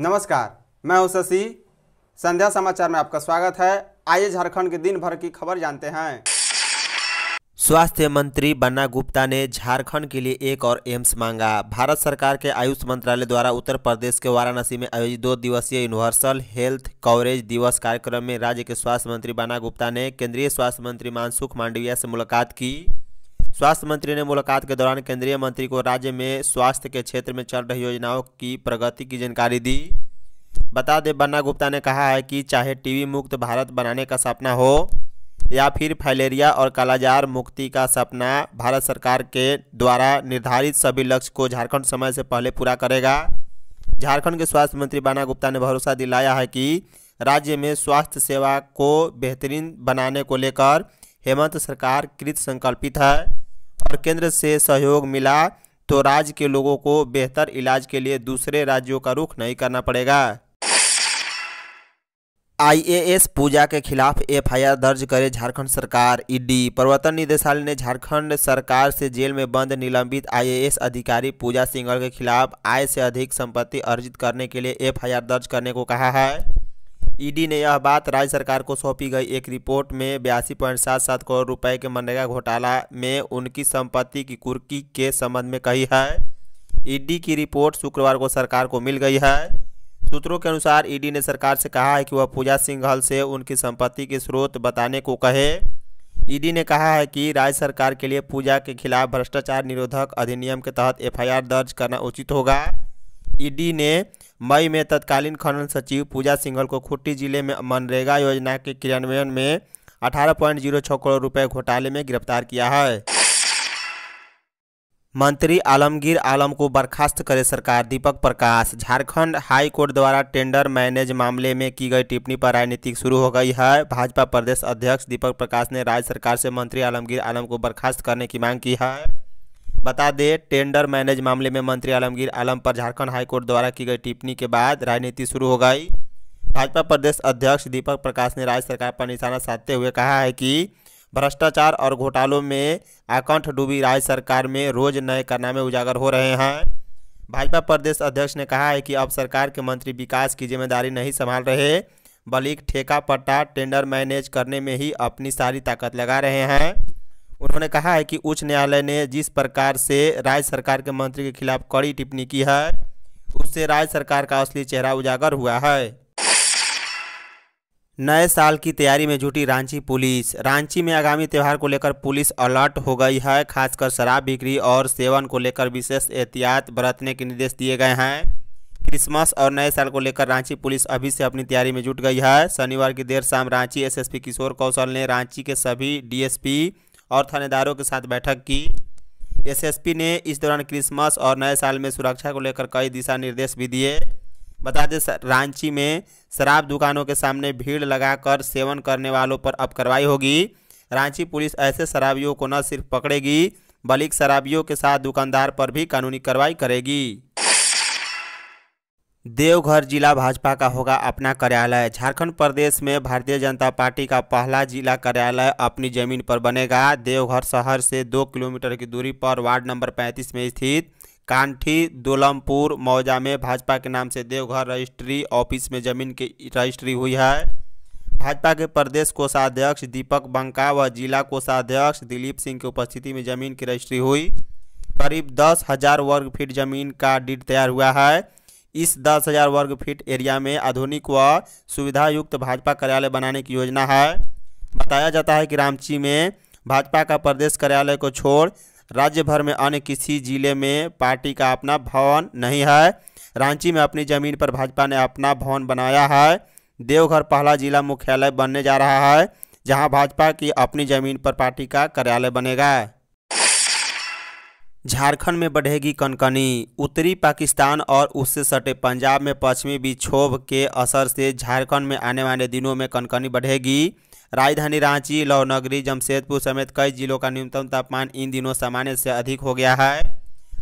नमस्कार मैं हूं शशि संध्या समाचार में आपका स्वागत है आइए झारखंड के दिन भर की खबर जानते हैं स्वास्थ्य मंत्री बन्ना गुप्ता ने झारखंड के लिए एक और एम्स मांगा भारत सरकार के आयुष मंत्रालय द्वारा उत्तर प्रदेश के वाराणसी में आयोजित दो दिवसीय यूनिवर्सल हेल्थ कवरेज दिवस कार्यक्रम में राज्य के स्वास्थ्य मंत्री बन्ना गुप्ता ने केंद्रीय स्वास्थ्य मंत्री मानसुख मांडविया से मुलाकात की स्वास्थ्य मंत्री ने मुलाकात के दौरान केंद्रीय मंत्री को राज्य में स्वास्थ्य के क्षेत्र में चल रही योजनाओं की प्रगति की जानकारी दी बता दें बन्ना गुप्ता ने कहा है कि चाहे टीबी मुक्त भारत बनाने का सपना हो या फिर फाइलेरिया और कालाजार मुक्ति का सपना भारत सरकार के द्वारा निर्धारित सभी लक्ष्य को झारखंड समय से पहले पूरा करेगा झारखंड के स्वास्थ्य मंत्री बाना गुप्ता ने भरोसा दिलाया है कि राज्य में स्वास्थ्य सेवा को बेहतरीन बनाने को लेकर हेमंत सरकार कृत संकल्पित है और केंद्र से सहयोग मिला तो राज्य के लोगों को बेहतर इलाज के लिए दूसरे राज्यों का रुख नहीं करना पड़ेगा आईएएस पूजा के खिलाफ एफआईआर दर्ज करे झारखंड सरकार ईडी प्रवर्तन निदेशालय ने झारखंड सरकार से जेल में बंद निलंबित आईएएस अधिकारी पूजा सिंगल के खिलाफ आय से अधिक संपत्ति अर्जित करने के लिए एफआईआर दर्ज करने को कहा है ईडी ने यह बात राज्य सरकार को सौंपी गई एक रिपोर्ट में बयासी पॉइंट सात सात करोड़ रुपए के मनरेगा घोटाला में उनकी संपत्ति की कुर्की के संबंध में कही है ईडी की रिपोर्ट शुक्रवार को सरकार को मिल गई है सूत्रों के अनुसार ईडी ने सरकार से कहा है कि वह पूजा सिंघल से उनकी संपत्ति के स्रोत बताने को कहे ईडी ने कहा है कि राज्य सरकार के लिए पूजा के खिलाफ भ्रष्टाचार निरोधक अधिनियम के तहत एफआईआर दर्ज करना उचित होगा ईडी ने मई में तत्कालीन खनन सचिव पूजा सिंघल को खुट्टी जिले में मनरेगा योजना के क्रियान्वयन में 18.06 करोड़ रुपए घोटाले में गिरफ्तार किया है मंत्री आलमगीर आलम को बर्खास्त करे सरकार दीपक प्रकाश झारखंड हाई कोर्ट द्वारा टेंडर मैनेज मामले में की गई टिप्पणी पर राजनीतिक शुरू हो गई है भाजपा प्रदेश अध्यक्ष दीपक प्रकाश ने राज्य सरकार से मंत्री आलमगीर आलम को बर्खास्त करने की मांग की है बता दें टेंडर मैनेज मामले में मंत्री आलमगीर आलम पर झारखंड हाईकोर्ट द्वारा की गई टिप्पणी के बाद राजनीति शुरू हो गई भाजपा प्रदेश अध्यक्ष दीपक प्रकाश ने राज्य सरकार पर निशाना साधते हुए कहा है कि भ्रष्टाचार और घोटालों में आकंठ डूबी राज्य सरकार में रोज नए कारनामे उजागर हो रहे हैं भाजपा प्रदेश अध्यक्ष ने कहा है कि अब सरकार के मंत्री विकास की जिम्मेदारी नहीं संभाल रहे बल्कि ठेका पट्टा टेंडर मैनेज करने में ही अपनी सारी ताकत लगा रहे हैं उन्होंने कहा है कि उच्च न्यायालय ने जिस प्रकार से राज्य सरकार के मंत्री के खिलाफ कड़ी टिप्पणी की है उससे राज्य सरकार का असली चेहरा उजागर हुआ है नए साल की तैयारी में जुटी रांची पुलिस रांची में आगामी त्यौहार को लेकर पुलिस अलर्ट हो गई है खासकर शराब बिक्री और सेवन को लेकर विशेष एहतियात बरतने के निर्देश दिए गए हैं क्रिसमस और नए साल को लेकर रांची पुलिस अभी से अपनी तैयारी में जुट गई है शनिवार की देर शाम रांची एसएसपी किशोर कौशल ने रांची के सभी डीएसपी और थानेदारों के साथ बैठक की एसएसपी ने इस दौरान क्रिसमस और नए साल में सुरक्षा को लेकर कई दिशा निर्देश भी दिए बता दें रांची में शराब दुकानों के सामने भीड़ लगाकर सेवन करने वालों पर अब कार्रवाई होगी रांची पुलिस ऐसे शराबियों को न सिर्फ पकड़ेगी बल्कि शराबियों के साथ दुकानदार पर भी कानूनी कार्रवाई करेगी देवघर जिला भाजपा का होगा अपना कार्यालय झारखंड प्रदेश में भारतीय जनता पार्टी का पहला जिला कार्यालय अपनी जमीन पर बनेगा देवघर शहर से दो किलोमीटर की दूरी पर वार्ड नंबर 35 में स्थित कांठी दोलमपुर मौजा में भाजपा के नाम से देवघर रजिस्ट्री ऑफिस में जमीन की रजिस्ट्री हुई है भाजपा के प्रदेश कोषाध्यक्ष दीपक बंका व जिला कोषाध्यक्ष दिलीप सिंह की उपस्थिति में जमीन की रजिस्ट्री हुई करीब दस हजार वर्ग फीट जमीन का डीड तैयार हुआ है इस दस हजार वर्ग फीट एरिया में आधुनिक व सुविधायुक्त भाजपा कार्यालय बनाने की योजना है बताया जाता है कि रांची में भाजपा का प्रदेश कार्यालय को छोड़ राज्य भर में अन्य किसी जिले में पार्टी का अपना भवन नहीं है रांची में अपनी जमीन पर भाजपा ने अपना भवन बनाया है देवघर पहला जिला मुख्यालय बनने जा रहा है जहां भाजपा की अपनी जमीन पर पार्टी का कार्यालय बनेगा झारखंड में बढ़ेगी कनकनी उत्तरी पाकिस्तान और उससे सटे पंजाब में पश्चिमी विक्षोभ के असर से झारखंड में आने वाले दिनों में कनकनी बढ़ेगी राजधानी रांची लवनगरी जमशेदपुर समेत कई जिलों का न्यूनतम तापमान इन दिनों सामान्य से अधिक हो गया है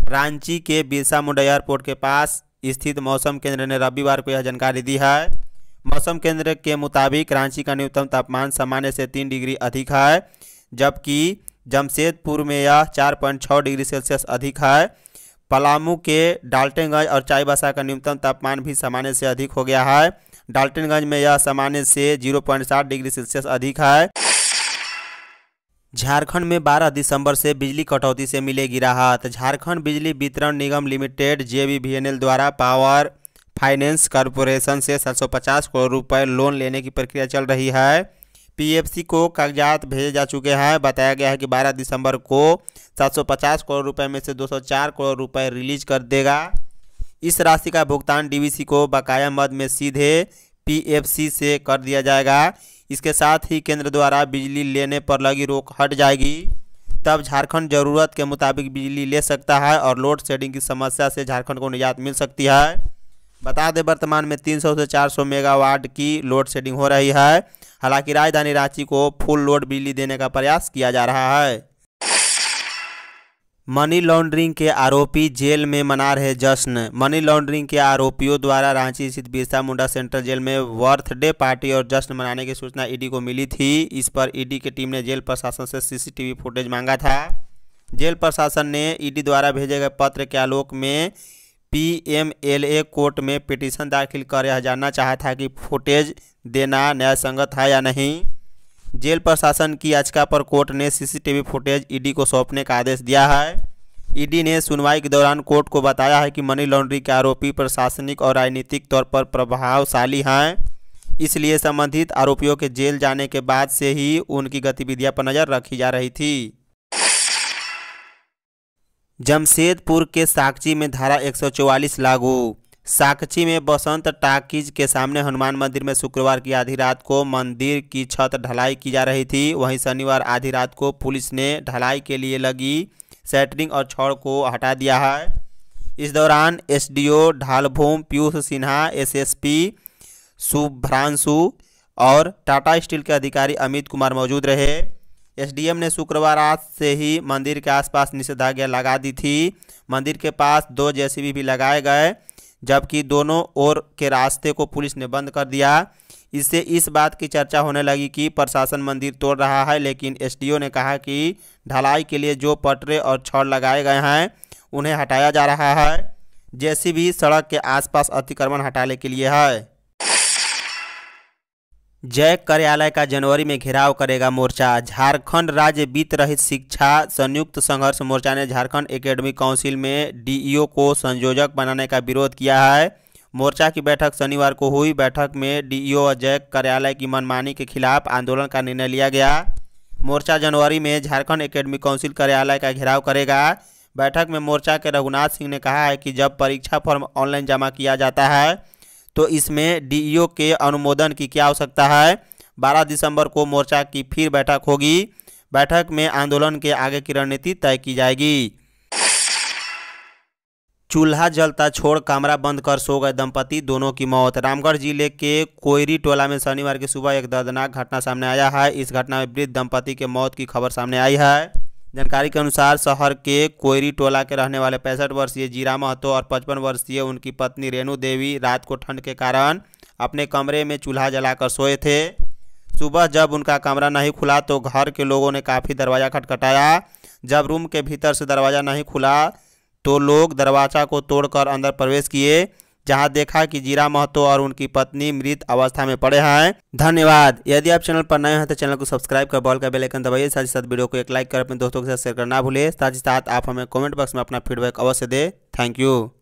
रांची के बिरसा मुंडा एयरपोर्ट के पास स्थित मौसम केंद्र ने रविवार को यह जानकारी दी है मौसम केंद्र के मुताबिक रांची का न्यूनतम तापमान सामान्य से तीन डिग्री अधिक है जबकि जमशेदपुर में यह चार पॉइंट छः डिग्री सेल्सियस अधिक है पलामू के डाल्टनगंज और चाईबासा का न्यूनतम तापमान भी सामान्य से अधिक हो गया है डाल्टनगंज में यह सामान्य से 0.7 डिग्री सेल्सियस अधिक है झारखंड में 12 दिसंबर से बिजली कटौती से मिलेगी राहत झारखंड बिजली वितरण निगम लिमिटेड जे द्वारा पावर फाइनेंस कॉरपोरेशन से पचास करोड़ रुपये लोन लेने की प्रक्रिया चल रही है पीएफसी को कागजात भेजे जा चुके हैं बताया गया है कि 12 दिसंबर को 750 करोड़ रुपए में से 204 करोड़ रुपए रिलीज कर देगा इस राशि का भुगतान डीवीसी को बकाया मद में सीधे पीएफसी से कर दिया जाएगा इसके साथ ही केंद्र द्वारा बिजली लेने पर लगी रोक हट जाएगी तब झारखंड जरूरत के मुताबिक बिजली ले सकता है और लोड शेडिंग की समस्या से झारखंड को निजात मिल सकती है बता दें वर्तमान में 300 से 400 मेगावाट की लोड शेडिंग हो रही है हालांकि राजधानी रांची को फुल लोड बिजली देने का प्रयास किया जा रहा है मनी लॉन्ड्रिंग के आरोपी जेल में मना रहे जश्न मनी लॉन्ड्रिंग के आरोपियों द्वारा रांची स्थित बिरसा मुंडा सेंट्रल जेल में बर्थडे पार्टी और जश्न मनाने की सूचना ईडी को मिली थी इस पर ईडी की टीम ने जेल प्रशासन से सीसीटीवी फुटेज मांगा था जेल प्रशासन ने ईडी द्वारा भेजे गए पत्र के आलोक में पीएमएलए कोर्ट में पिटीशन दाखिल कर यह जानना चाहा था कि फुटेज देना न्याय संगत या नहीं जेल प्रशासन की याचिका पर कोर्ट ने सीसीटीवी फुटेज ईडी को सौंपने का आदेश दिया है ईडी ने सुनवाई के दौरान कोर्ट को बताया है कि मनी लॉन्ड्रिंग के आरोपी प्रशासनिक और राजनीतिक तौर पर प्रभावशाली हैं इसलिए संबंधित आरोपियों के जेल जाने के बाद से ही उनकी गतिविधियां पर नजर रखी जा रही थी जमशेदपुर के साक्षी में धारा 144 लागू साक्षी में बसंत टाकीज के सामने हनुमान मंदिर में शुक्रवार की आधी रात को मंदिर की छत ढलाई की जा रही थी वहीं शनिवार आधी रात को पुलिस ने ढलाई के लिए लगी सेटरिंग और छड़ को हटा दिया है इस दौरान एसडीओ ढालभूम पीयूष सिन्हा एसएसपी शुभ्रांशु और टाटा स्टील के अधिकारी अमित कुमार मौजूद रहे एसडीएम ने शुक्रवार रात से ही मंदिर के आसपास निषेधाज्ञा लगा दी थी मंदिर के पास दो जेसीबी भी लगाए गए जबकि दोनों ओर के रास्ते को पुलिस ने बंद कर दिया इससे इस बात की चर्चा होने लगी कि प्रशासन मंदिर तोड़ रहा है लेकिन एसडीओ ने कहा कि ढलाई के लिए जो पटरे और छड़ लगाए गए हैं उन्हें हटाया जा रहा है जैसी भी सड़क के आसपास अतिक्रमण हटाने के लिए है जय कार्यालय का जनवरी में घेराव करेगा मोर्चा झारखंड राज्य वित्त रहित शिक्षा संयुक्त संघर्ष मोर्चा ने झारखंड एकेडमी काउंसिल में डीईओ को संयोजक बनाने का विरोध किया है मोर्चा की बैठक शनिवार को हुई बैठक में डीईओ जय कार्यालय की मनमानी के खिलाफ आंदोलन का निर्णय लिया गया मोर्चा जनवरी में झारखंड एकेडमी काउंसिल कार्यालय का घेराव करेगा बैठक में मोर्चा के रघुनाथ सिंह ने कहा है कि जब परीक्षा फॉर्म ऑनलाइन जमा किया जाता है तो इसमें डीईओ के अनुमोदन की क्या आवश्यकता है बारह दिसंबर को मोर्चा की फिर बैठक होगी बैठक में आंदोलन के आगे की रणनीति तय की जाएगी चूल्हा जलता छोड़ कमरा बंद कर सो गए दंपति दोनों की मौत रामगढ़ जिले के कोयरी टोला में शनिवार की सुबह एक दर्दनाक घटना सामने आया है इस घटना में वृद्ध दंपति के मौत की खबर सामने आई है जानकारी के अनुसार शहर के कोयरी टोला के रहने वाले पैंसठ वर्षीय जीरा महतो और पचपन वर्षीय उनकी पत्नी रेणु देवी रात को ठंड के कारण अपने कमरे में चूल्हा जलाकर सोए थे सुबह जब उनका कमरा नहीं खुला तो घर के लोगों ने काफ़ी दरवाज़ा खटखटाया जब रूम के भीतर से दरवाज़ा नहीं खुला तो लोग दरवाज़ा को तोड़कर अंदर प्रवेश किए जहां देखा कि जीरा महतो और उनकी पत्नी मृत अवस्था में पड़े हैं धन्यवाद यदि आप चैनल पर नए हैं तो चैनल को सब्सक्राइब कर बॉल का बेलाइकन दबाइए साथ ही साथ वीडियो को एक लाइक कर अपने दोस्तों के साथ शेयर करना भूलिए साथ ही साथ आप हमें कॉमेंट बॉक्स में अपना फीडबैक अवश्य दें थैंक यू